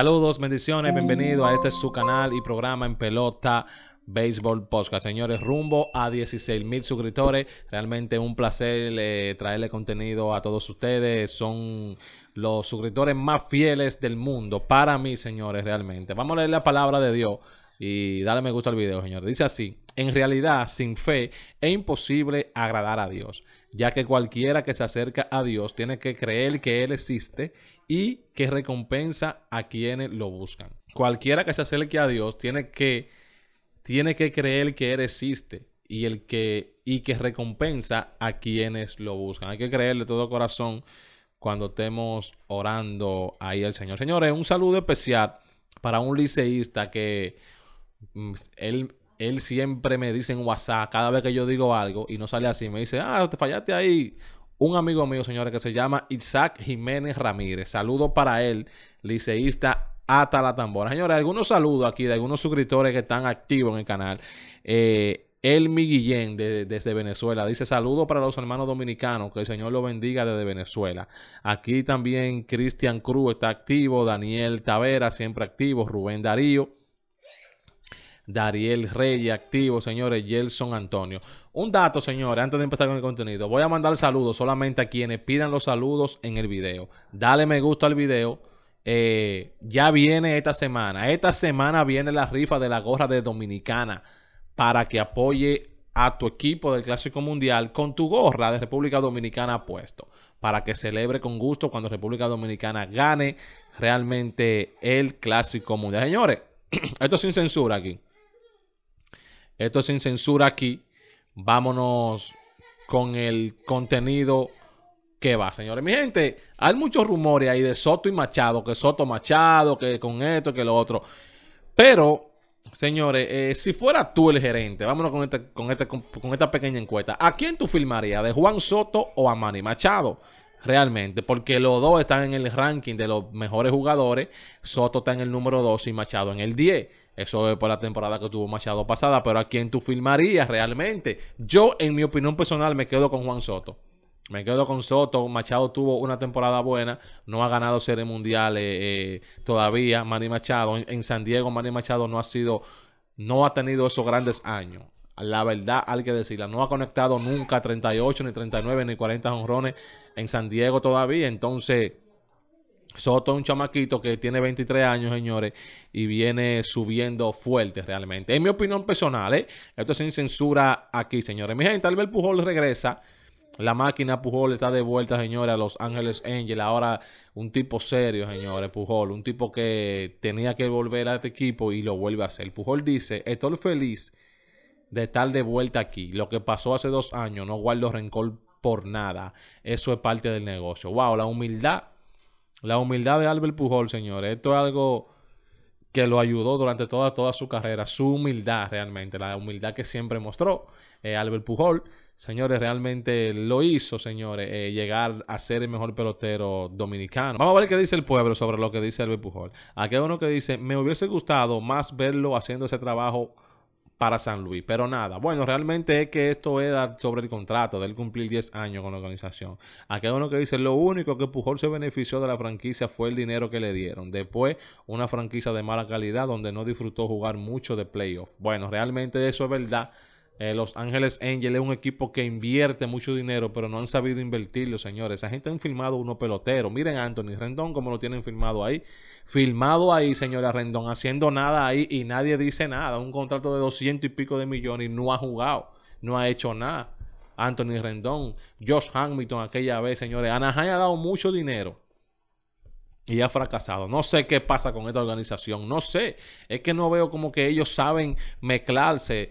Saludos, bendiciones, bienvenido a este su canal y programa en pelota. Baseball Podcast. Señores, rumbo a 16 mil suscriptores. Realmente un placer eh, traerle contenido a todos ustedes. Son los suscriptores más fieles del mundo. Para mí, señores, realmente. Vamos a leer la palabra de Dios y dale me gusta al video, señores. Dice así. En realidad, sin fe es imposible agradar a Dios, ya que cualquiera que se acerca a Dios tiene que creer que Él existe y que recompensa a quienes lo buscan. Cualquiera que se acerque a Dios tiene que, tiene que creer que Él existe y, el que, y que recompensa a quienes lo buscan. Hay que creerle todo corazón cuando estemos orando ahí al Señor. Señores, un saludo especial para un liceísta que mm, él él siempre me dice en WhatsApp, cada vez que yo digo algo y no sale así, me dice, ah, te fallaste ahí. Un amigo mío, señores, que se llama Isaac Jiménez Ramírez. Saludo para él, liceísta hasta la tambora. Señores, algunos saludos aquí de algunos suscriptores que están activos en el canal. El eh, Elmi Guillén desde Venezuela dice saludos para los hermanos dominicanos, que el Señor los bendiga desde Venezuela. Aquí también Cristian Cruz está activo, Daniel Tavera siempre activo, Rubén Darío. Dariel Reyes, activo, señores, Gelson Antonio. Un dato, señores, antes de empezar con el contenido, voy a mandar saludos solamente a quienes pidan los saludos en el video. Dale me gusta al video. Eh, ya viene esta semana. Esta semana viene la rifa de la gorra de Dominicana para que apoye a tu equipo del Clásico Mundial con tu gorra de República Dominicana puesto para que celebre con gusto cuando República Dominicana gane realmente el Clásico Mundial. Señores, esto sin censura aquí. Esto es sin censura aquí. Vámonos con el contenido que va, señores. Mi gente, hay muchos rumores ahí de Soto y Machado, que Soto Machado, que con esto, que lo otro. Pero, señores, eh, si fuera tú el gerente, vámonos este, con, este, con, con, esta pequeña encuesta. ¿A quién tú filmarías? ¿De Juan Soto o a Manny Machado? Realmente, porque los dos están en el ranking de los mejores jugadores. Soto está en el número 2 y Machado en el 10. Eso es por la temporada que tuvo Machado pasada, pero a quién tú filmarías realmente. Yo, en mi opinión personal, me quedo con Juan Soto. Me quedo con Soto. Machado tuvo una temporada buena. No ha ganado series mundiales eh, eh, todavía. Manny Machado. En, San Diego, Manny Machado no ha sido. No ha tenido esos grandes años. La verdad, hay que decirla. No ha conectado nunca 38, ni 39, ni 40 honrones en San Diego todavía. Entonces. Soto es un chamaquito que tiene 23 años, señores, y viene subiendo fuerte realmente. Es mi opinión personal, ¿eh? Esto es sin censura aquí, señores. Mi gente, vez Pujol regresa. La máquina Pujol está de vuelta, señores, a Los Ángeles Angels. Ahora un tipo serio, señores, Pujol. Un tipo que tenía que volver a este equipo y lo vuelve a hacer. Pujol dice, estoy feliz de estar de vuelta aquí. Lo que pasó hace dos años, no guardo rencor por nada. Eso es parte del negocio. Wow, la humildad la humildad de Albert Pujol, señores, esto es algo que lo ayudó durante toda, toda su carrera, su humildad realmente, la humildad que siempre mostró eh, Albert Pujol, señores, realmente lo hizo, señores, eh, llegar a ser el mejor pelotero dominicano. Vamos a ver qué dice el pueblo sobre lo que dice Albert Pujol. Aquí hay uno que dice, me hubiese gustado más verlo haciendo ese trabajo para San Luis. Pero nada, bueno, realmente es que esto era sobre el contrato de él cumplir 10 años con la organización. Aquí hay uno que dice, lo único que Pujol se benefició de la franquicia fue el dinero que le dieron. Después, una franquicia de mala calidad donde no disfrutó jugar mucho de playoff. Bueno, realmente eso es verdad. Eh, Los Ángeles Angels es un equipo que invierte mucho dinero, pero no han sabido invertirlo, señores. Esa gente han filmado uno pelotero. Miren a Anthony Rendón como lo tienen filmado ahí. Filmado ahí, señora Rendón, haciendo nada ahí y nadie dice nada. Un contrato de 200 y pico de millones no ha jugado, no ha hecho nada. Anthony Rendón, Josh Hamilton aquella vez, señores. Anaheim ha dado mucho dinero y ha fracasado. No sé qué pasa con esta organización, no sé. Es que no veo como que ellos saben mezclarse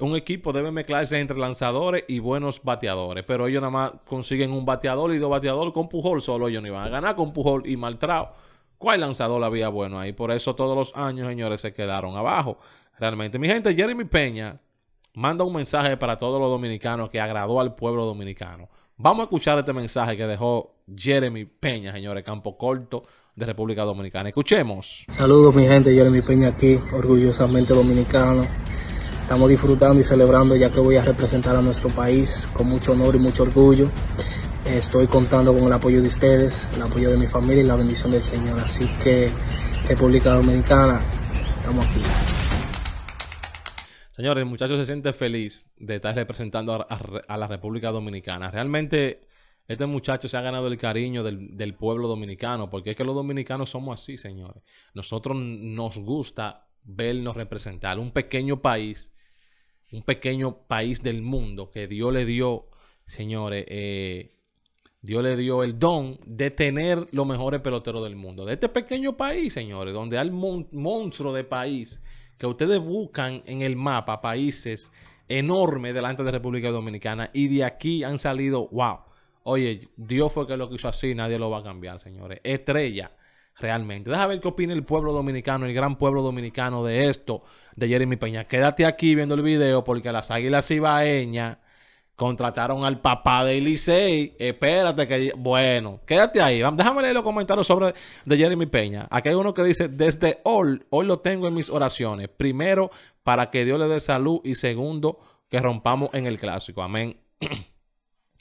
un equipo debe mezclarse entre lanzadores y buenos bateadores. Pero ellos nada más consiguen un bateador y dos bateadores con Pujol. Solo ellos no iban a ganar con Pujol y Maltrao. ¿Cuál lanzador había bueno ahí? Por eso todos los años, señores, se quedaron abajo. Realmente, mi gente, Jeremy Peña manda un mensaje para todos los dominicanos que agradó al pueblo dominicano. Vamos a escuchar este mensaje que dejó Jeremy Peña, señores, Campo Corto de República Dominicana. Escuchemos. Saludos, mi gente, Jeremy Peña aquí, orgullosamente dominicano Estamos disfrutando y celebrando ya que voy a representar a nuestro país con mucho honor y mucho orgullo. Estoy contando con el apoyo de ustedes, el apoyo de mi familia y la bendición del Señor. Así que República Dominicana, estamos aquí. Señores, el muchacho se siente feliz de estar representando a, la República Dominicana. Realmente este muchacho se ha ganado el cariño del, del, pueblo dominicano, porque es que los dominicanos somos así, señores. Nosotros nos gusta vernos representar un pequeño país un pequeño país del mundo que Dios le dio, señores, eh, Dios le dio el don de tener los mejores peloteros del mundo. De este pequeño país, señores, donde hay mon monstruo de país que ustedes buscan en el mapa, países enormes delante de República Dominicana y de aquí han salido, wow. Oye, Dios fue que lo hizo así, nadie lo va a cambiar, señores. Estrella realmente. Deja ver qué opina el pueblo dominicano, el gran pueblo dominicano de esto, de Jeremy Peña. Quédate aquí viendo el video porque las águilas ibaeñas contrataron al papá de Elisei, Espérate que... Bueno, quédate ahí. Déjame leer los comentarios sobre de Jeremy Peña. Aquí hay uno que dice, desde hoy, hoy lo tengo en mis oraciones. Primero, para que Dios le dé salud y segundo, que rompamos en el clásico. Amén.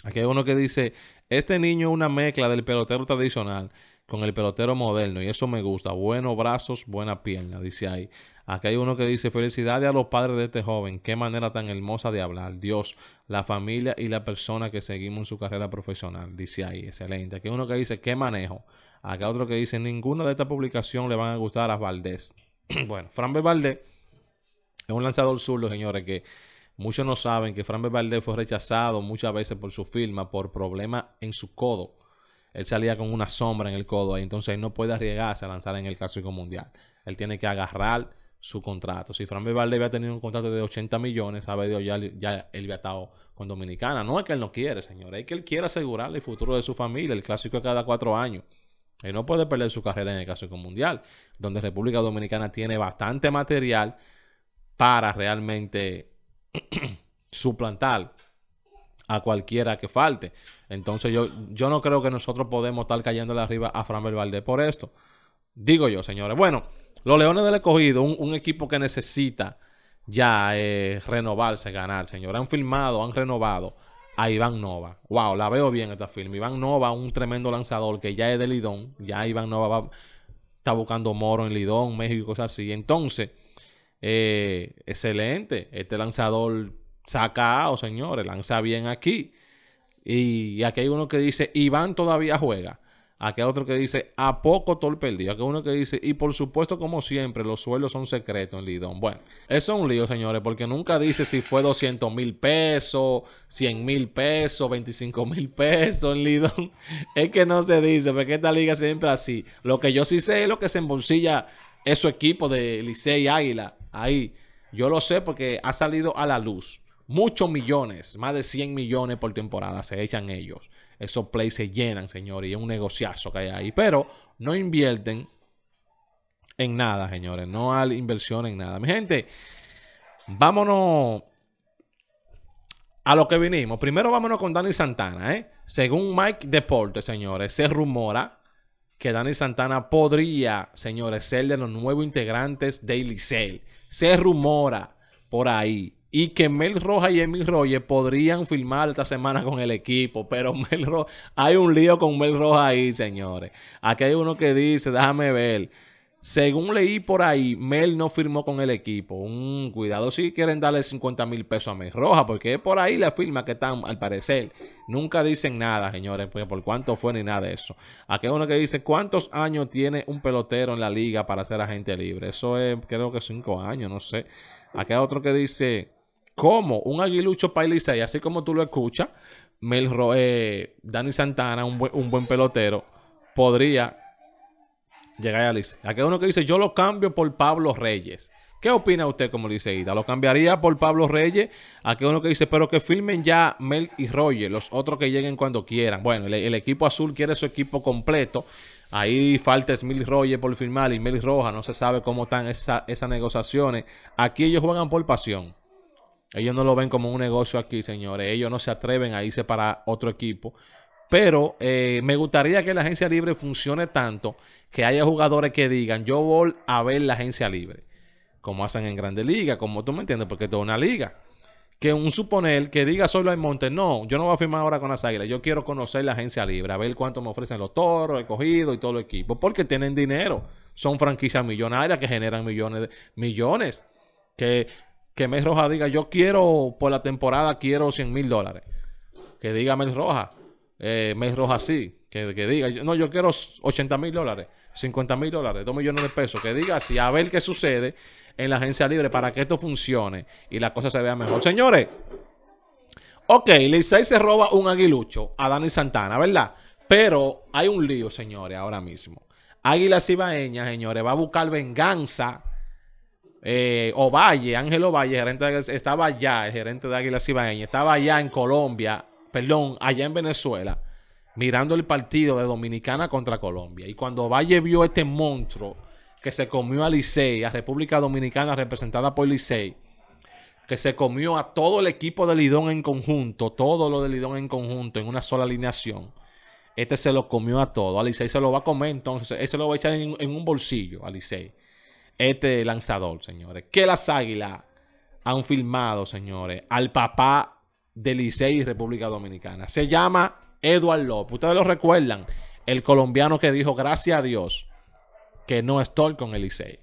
Aquí hay uno que dice, este niño es una mezcla del pelotero tradicional con el pelotero moderno y eso me gusta. Buenos brazos, buena pierna, dice ahí. Acá hay uno que dice, felicidades a los padres de este joven, qué manera tan hermosa de hablar. Dios, la familia y la persona que seguimos en su carrera profesional, dice ahí, excelente. Aquí hay uno que dice, qué manejo. Acá otro que dice, ninguna de esta publicación le van a gustar a Valdés. bueno, Fran B. Valdés es un lanzador zurdo, señores, que... Muchos no saben que Fran B. Valdés fue rechazado muchas veces por su firma por problemas en su codo él salía con una sombra en el codo ahí, entonces él no puede arriesgarse a lanzar en el Clásico Mundial. Él tiene que agarrar su contrato. Si Fran Vivaldi había tenido un contrato de 80 millones, sabe Dios, ya, ya él había estado con Dominicana. No es que él no quiere, señor, es que él quiere asegurarle el futuro de su familia. El Clásico es cada cuatro años. Él no puede perder su carrera en el Clásico Mundial, donde República Dominicana tiene bastante material para realmente suplantar a cualquiera que falte. Entonces yo, yo no creo que nosotros podemos estar cayéndole arriba a Fran Belvalde por esto. Digo yo, señores. Bueno, los Leones del Escogido, un, equipo que necesita ya eh, renovarse, ganar, señores. Han firmado, han renovado a Iván Nova. Wow, la veo bien esta firma. Iván Nova, un tremendo lanzador que ya es de Lidón. Ya Iván Nova está buscando moro en Lidón, México y cosas así. Entonces, eh, excelente. Este lanzador saca, oh, señores, lanza bien aquí. Y aquí hay uno que dice, Iván todavía juega. Aquí hay otro que dice, a poco todo el perdido. Aquí hay uno que dice, y por supuesto, como siempre, los sueldos son secretos en Lidón. Bueno, eso es un lío, señores, porque nunca dice si fue 200 mil pesos, 100 mil pesos, 25 mil pesos en Lidón. Es que no se dice, porque esta liga siempre así. Lo que yo sí sé es lo que se embolsilla es su equipo de Licey Águila. Ahí, yo lo sé porque ha salido a la luz. Muchos millones, más de 100 millones por temporada se echan ellos. Esos plays se llenan, señores, y es un negociazo que hay ahí. Pero no invierten en nada, señores. No hay inversión en nada. Mi gente, vámonos a lo que vinimos. Primero vámonos con Dani Santana, ¿eh? Según Mike Deporte, señores, se rumora que Dani Santana podría, señores, ser de los nuevos integrantes de Icel. Se rumora por ahí y que Mel Roja y Emil Roger podrían filmar esta semana con el equipo, pero Mel hay un lío con Mel Roja ahí, señores. Aquí hay uno que dice, déjame ver. Según leí por ahí, Mel no firmó con el equipo. Un cuidado si quieren darle 50 mil pesos a Mel Roja, porque por ahí la firma que están, al parecer. Nunca dicen nada, señores, porque por cuánto fue ni nada de eso. Aquí hay uno que dice, ¿cuántos años tiene un pelotero en la liga para ser agente libre? Eso es, creo que 5 años, no sé. Aquí hay otro que dice, como un aguilucho paisa, y así como tú lo escuchas, Mel eh, Dani Santana, un, buen pelotero, podría llegar a Licey. Aquí hay uno que dice, yo lo cambio por Pablo Reyes. ¿Qué opina usted como Liceída? ¿Lo cambiaría por Pablo Reyes? Aquí hay uno que dice, pero que firmen ya Mel y Roger, los otros que lleguen cuando quieran. Bueno, el, equipo azul quiere su equipo completo. Ahí falta y Roger por firmar y Mel y Roja. No se sabe cómo están esas negociaciones. Aquí ellos juegan por pasión. Ellos no lo ven como un negocio aquí, señores. Ellos no se atreven a irse para otro equipo. Pero eh, me gustaría que la agencia libre funcione tanto que haya jugadores que digan, yo voy a ver la agencia libre. Como hacen en Grandes Ligas, como tú me entiendes, porque es es una liga. Que un suponer que diga solo hay Montes, no, yo no voy a firmar ahora con las águilas, yo quiero conocer la agencia libre, a ver cuánto me ofrecen los toros, el cogido y todo el equipo, porque tienen dinero, son franquicias millonarias que generan millones, de, millones, que que Mel Roja diga, yo quiero, por la temporada, quiero 100 mil dólares. Que diga Mel Roja, eh, Mel Roja sí. Que, diga, no, yo quiero 80 mil dólares, 50 mil dólares, 2 millones de pesos. Que diga así, a ver qué sucede en la agencia libre para que esto funcione y la cosa se vea mejor. Señores, ok, Licey se roba un aguilucho a Dani Santana, ¿verdad? Pero hay un lío, señores, ahora mismo. Águilas Ibaeñas, señores, va a buscar venganza eh, Ovalle, Ángel Ovalle, gerente estaba allá, el gerente de Águilas estaba allá en Colombia, perdón, allá en Venezuela, mirando el partido de Dominicana contra Colombia. Y cuando Ovalle vio este monstruo que se comió a Licey, a República Dominicana representada por Licey, que se comió a todo el equipo de Lidón en conjunto, todo lo de Lidón en conjunto, en una sola alineación. Este se lo comió a todo. A Licey se lo va a comer, entonces, ese lo va a echar en, en un bolsillo, a Licey este lanzador, señores. Que las águilas han filmado, señores, al papá de Licey República Dominicana. Se llama Eduard López. Ustedes lo recuerdan. El colombiano que dijo, gracias a Dios, que no estoy con el Licey.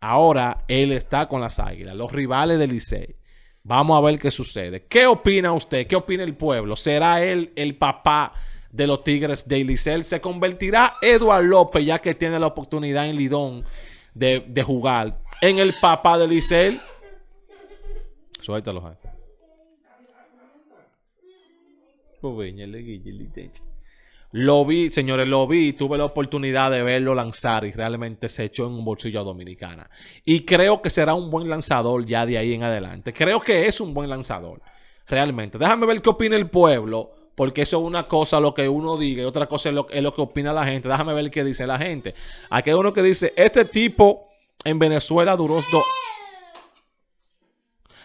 Ahora él está con las águilas, los rivales de Licey. Vamos a ver qué sucede. ¿Qué opina usted? ¿Qué opina el pueblo? ¿Será él el papá de los Tigres de Licey? ¿Se convertirá Eduard López ya que tiene la oportunidad en Lidón? de, jugar en el papá de Lisel. Suéltalo, pues Lo vi, señores, lo vi, tuve la oportunidad de verlo lanzar y realmente se echó en un bolsillo Dominicana. Y creo que será un buen lanzador ya de ahí en adelante. Creo que es un buen lanzador, realmente. Déjame ver qué opina el pueblo porque eso es una cosa lo que uno diga y otra cosa es lo, que opina la gente. Déjame ver qué dice la gente. Aquí hay uno que dice, este tipo en Venezuela duró dos...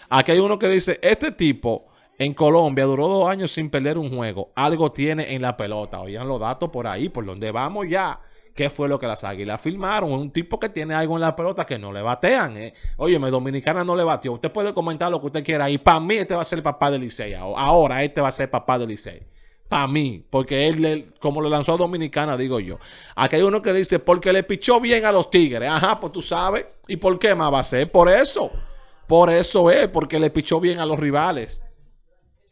Aquí hay uno que dice, este tipo en Colombia duró dos años sin perder un juego. Algo tiene en la pelota. Oigan los datos por ahí, por donde vamos ya qué fue lo que las águilas firmaron. Un tipo que tiene algo en la pelota que no le batean. ¿eh? oye, me Dominicana no le batió Usted puede comentar lo que usted quiera. Y para mí, este va a ser el papá de Licey. Ahora, este va a ser el papá de Licey. Para mí, porque él, como lo lanzó a Dominicana, digo yo. Aquí hay uno que dice, porque le pichó bien a los Tigres. Ajá, pues tú sabes. ¿Y por qué más va a ser? Por eso. Por eso es, porque le pichó bien a los rivales.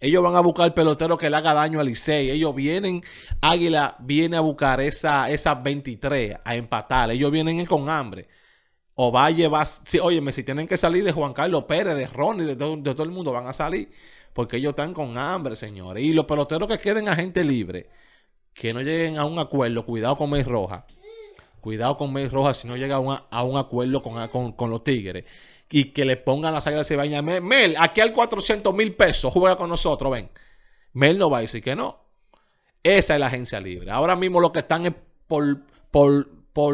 Ellos van a buscar pelotero que le haga daño a Licey. Ellos vienen, Águila viene a buscar esas 23 a empatar. Ellos vienen con hambre. O va a si, óyeme, si tienen que salir de Juan Carlos Pérez, de Ronnie, de todo, el mundo, van a salir. Porque ellos están con hambre, señores. Y los peloteros que queden a gente libre, que no lleguen a un acuerdo, cuidado con May Roja. Cuidado con May Roja si no llega a, un acuerdo con, con los Tigres y que le pongan la saga de sebaña Mel, Mel, aquí al 400 mil pesos, juega con nosotros, ven. Mel no va a decir que no. Esa es la agencia libre. Ahora mismo lo que están por,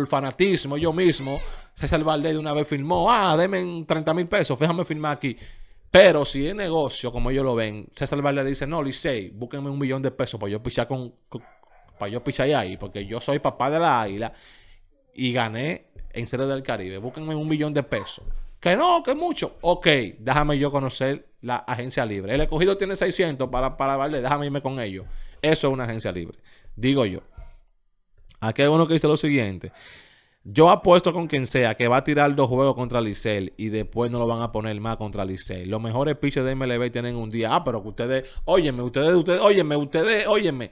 fanatismo, yo mismo. César Valdés de una vez firmó, ah, denme 30 mil pesos, fíjame firmar aquí. Pero si es negocio, como ellos lo ven, César Valdés dice, no, Licey, búsquenme un millón de pesos para yo pisar con, para yo ahí, porque yo soy papá de la águila y gané en Serie del Caribe. Búsquenme un millón de pesos. Que no, que mucho. Ok, déjame yo conocer la agencia libre. El escogido tiene 600 para, para vale, déjame irme con ellos. Eso es una agencia libre, digo yo. Aquí hay uno que dice lo siguiente. Yo apuesto con quien sea que va a tirar dos juegos contra Licey y después no lo van a poner más contra Licey, Los mejores piches de MLB tienen un día. Ah, pero que ustedes, óyeme, ustedes, ustedes, óyeme, ustedes, óyeme.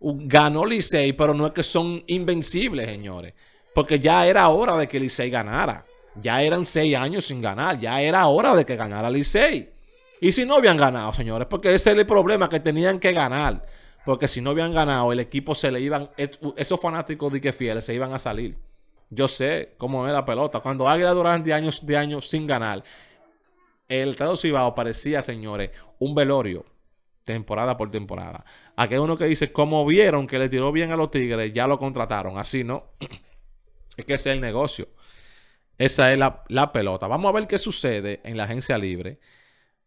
Ganó Licey, pero no es que son invencibles, señores. Porque ya era hora de que Licey ganara. Ya eran seis años sin ganar. Ya era hora de que ganara Licey. Y si no habían ganado, señores, porque ese era el problema que tenían que ganar. Porque si no habían ganado, el equipo se le iban, esos fanáticos de que fieles se iban a salir. Yo sé cómo es la pelota. Cuando Águila duran de años, de años sin ganar, el Estado parecía, señores, un velorio. Temporada por temporada. Aquí uno que dice, como vieron que le tiró bien a los Tigres, ya lo contrataron. Así no. Es que ese es el negocio. Esa es la, pelota. Vamos a ver qué sucede en la agencia libre.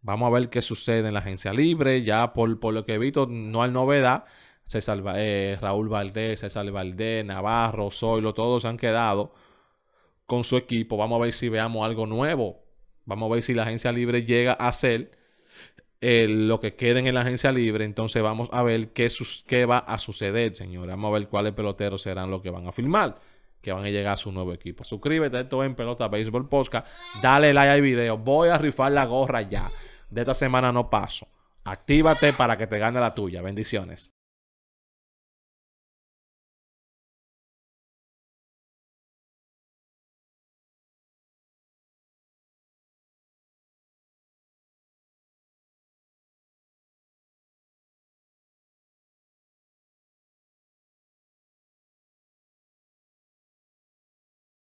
Vamos a ver qué sucede en la agencia libre. Ya por, por lo que he visto, no hay novedad. César, eh, Raúl Valdés, César Valdés, Navarro, Zoilo, todos se han quedado con su equipo. Vamos a ver si veamos algo nuevo. Vamos a ver si la agencia libre llega a ser eh, lo que queden en la agencia libre. Entonces vamos a ver qué, qué va a suceder, señores. Vamos a ver cuáles peloteros serán los que van a firmar que van a llegar a su nuevo equipo. Suscríbete, esto en Pelota baseball Podcast. Dale like al video. Voy a rifar la gorra ya. De esta semana no paso. Actívate para que te gane la tuya. Bendiciones.